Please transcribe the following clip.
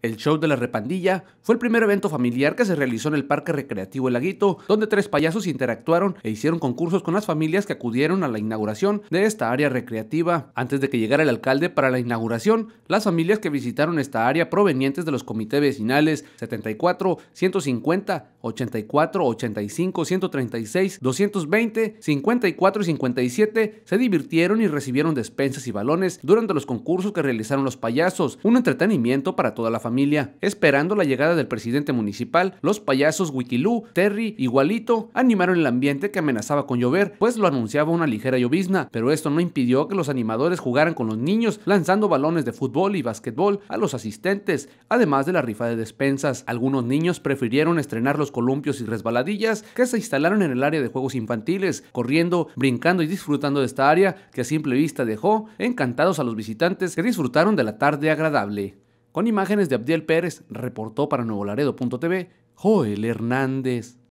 El show de la repandilla fue el primer evento familiar que se realizó en el Parque Recreativo El Laguito, donde tres payasos interactuaron e hicieron concursos con las familias que acudieron a la inauguración de esta área recreativa. Antes de que llegara el alcalde para la inauguración, las familias que visitaron esta área provenientes de los comités vecinales 74, 150, 84, 85, 136, 220, 54 y 57 se divirtieron y recibieron despensas y balones durante los concursos que realizaron los payasos, un entretenimiento para toda la familia familia. Esperando la llegada del presidente municipal, los payasos Wikilú, Terry y Gualito animaron el ambiente que amenazaba con llover, pues lo anunciaba una ligera llovizna, pero esto no impidió que los animadores jugaran con los niños, lanzando balones de fútbol y básquetbol a los asistentes, además de la rifa de despensas. Algunos niños prefirieron estrenar los columpios y resbaladillas que se instalaron en el área de juegos infantiles, corriendo, brincando y disfrutando de esta área que a simple vista dejó encantados a los visitantes que disfrutaron de la tarde agradable. Con imágenes de Abdiel Pérez, reportó para Nuevolaredo.tv Joel Hernández.